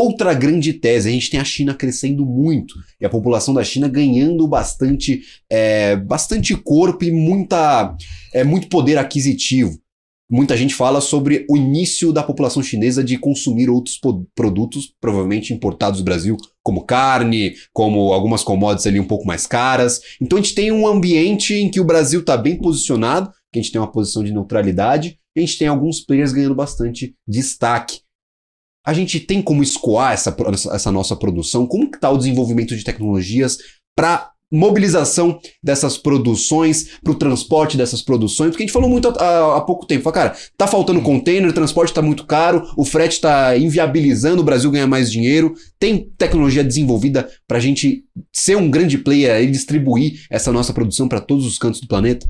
Outra grande tese, a gente tem a China crescendo muito e a população da China ganhando bastante, é, bastante corpo e muita, é, muito poder aquisitivo. Muita gente fala sobre o início da população chinesa de consumir outros produtos, provavelmente importados do Brasil, como carne, como algumas commodities ali um pouco mais caras. Então a gente tem um ambiente em que o Brasil está bem posicionado, que a gente tem uma posição de neutralidade, e a gente tem alguns players ganhando bastante destaque. A gente tem como escoar essa, essa nossa produção? Como que está o desenvolvimento de tecnologias para mobilização dessas produções, para o transporte dessas produções, porque a gente falou muito há, pouco tempo. Fala, cara, tá faltando container, o transporte está muito caro, o frete está inviabilizando o Brasil ganha mais dinheiro. Tem tecnologia desenvolvida para a gente ser um grande player e distribuir essa nossa produção para todos os cantos do planeta?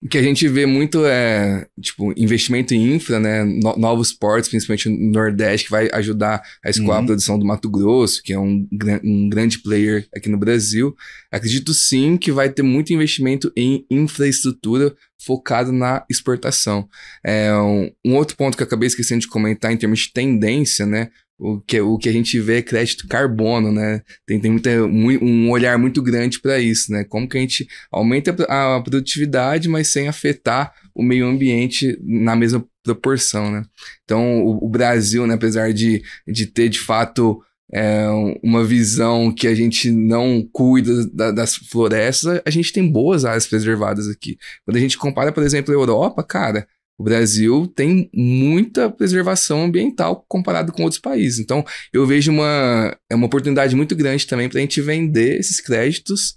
O que a gente vê muito é, tipo, investimento em infra, né? No, novos portos, principalmente no Nordeste, que vai ajudar a escoar uhum. a produção do Mato Grosso, que é um, um grande player aqui no Brasil. Acredito sim que vai ter muito investimento em infraestrutura focado na exportação. É, um, um, outro ponto que eu acabei esquecendo de comentar em termos de tendência, né? O que, o que a gente vê é crédito carbono, né? Tem, tem muita, um olhar muito grande para isso, né? Como que a gente aumenta a produtividade, mas sem afetar o meio ambiente na mesma proporção, né? Então, o, o Brasil, né, apesar de, de ter, de fato, é, uma visão que a gente não cuida da, das florestas, a gente tem boas áreas preservadas aqui. Quando a gente compara, por exemplo, a Europa, cara, o Brasil tem muita preservação ambiental comparado com outros países. Então, eu vejo uma, é uma oportunidade muito grande também para a gente vender esses créditos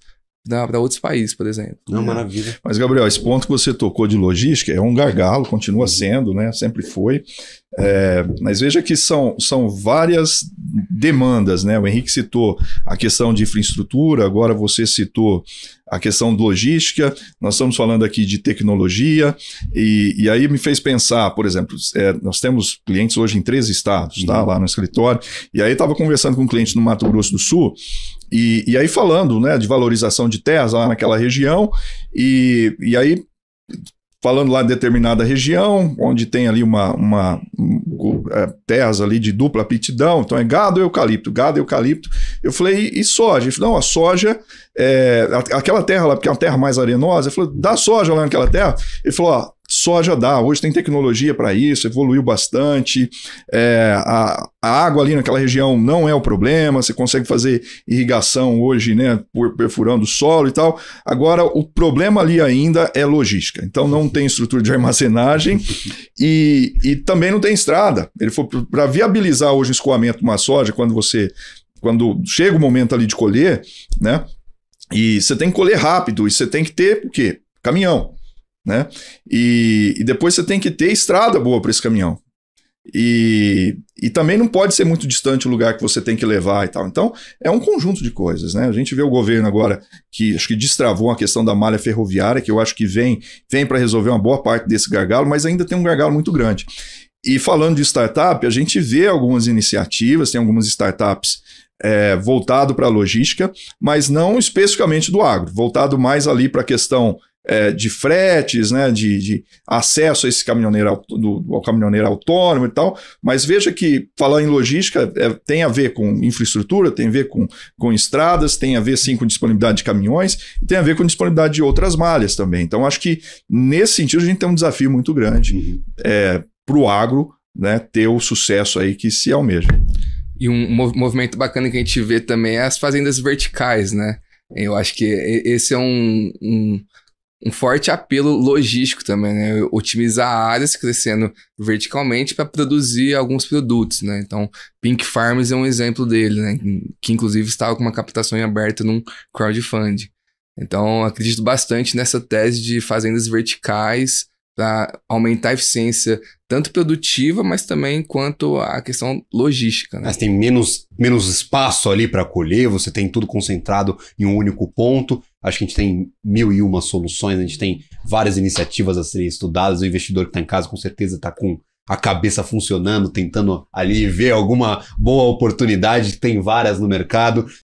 para outros países, por exemplo. Não, maravilha. Mas, Gabriel, esse ponto que você tocou de logística é um gargalo, continua sendo, né? Sempre foi. É, mas veja que são, são várias demandas, né? O Henrique citou a questão de infraestrutura, agora você citou a questão de logística, nós estamos falando aqui de tecnologia, e, e aí me fez pensar, por exemplo, é, nós temos clientes hoje em três estados, tá? Uhum. Lá no escritório, e aí estava conversando com um cliente no Mato Grosso do Sul, e, e aí falando né, de valorização de terras lá naquela região, e, e aí falando lá em determinada região, onde tem ali uma, uma, uma é, terras ali de dupla aptidão, então é gado e eucalipto, gado e eucalipto. Eu falei, e, soja? Ele falou, não, a soja, é, aquela terra lá, porque é uma terra mais arenosa, eu falei, dá soja lá naquela terra? Ele falou, ó, soja dá. Hoje tem tecnologia para isso, evoluiu bastante. É, a, a, água ali naquela região não é o problema. Você consegue fazer irrigação hoje, né, perfurando o solo e tal. Agora, o problema ali ainda é logística. Então, não tem estrutura de armazenagem e, e também não tem estrada. Ele foi para viabilizar hoje o escoamento de uma soja quando você quando chega o momento ali de colher, né? E você tem que colher rápido e você tem que ter o quê? Caminhão né? E, e depois você tem que ter estrada boa para esse caminhão. E, e também não pode ser muito distante o lugar que você tem que levar e tal. Então, é um conjunto de coisas, né? A gente vê o governo agora que acho que destravou a questão da malha ferroviária, que eu acho que vem, vem para resolver uma boa parte desse gargalo, mas ainda tem um gargalo muito grande. E falando de startup, a gente vê algumas iniciativas, tem algumas startups é, voltado para a logística, mas não especificamente do agro, voltado mais ali para a questão é, de fretes, né, de, de, acesso a esse caminhoneiro do, ao caminhoneiro autônomo e tal. Mas veja que falar em logística é, tem a ver com infraestrutura, tem a ver com, com estradas, tem a ver sim com disponibilidade de caminhões e tem a ver com disponibilidade de outras malhas também. Então acho que nesse sentido a gente tem um desafio muito grande uhum. é, para o agro né, ter o sucesso aí que se almeja. E um movimento bacana que a gente vê também é as fazendas verticais, né? Eu acho que esse é um, um, um forte apelo logístico também, né? Otimizar áreas crescendo verticalmente para produzir alguns produtos, né? Então, Pink Farms é um exemplo dele, né? Que inclusive estava com uma captação em aberto num crowdfunding. Então, acredito bastante nessa tese de fazendas verticais para aumentar a eficiência tanto produtiva, mas também quanto a questão logística. Né? Mas tem menos, menos espaço ali para colher, você tem tudo concentrado em um único ponto. Acho que a gente tem mil e uma soluções, a gente tem várias iniciativas a serem estudadas. O investidor que está em casa com certeza está com a cabeça funcionando, tentando ali ver alguma boa oportunidade, tem várias no mercado.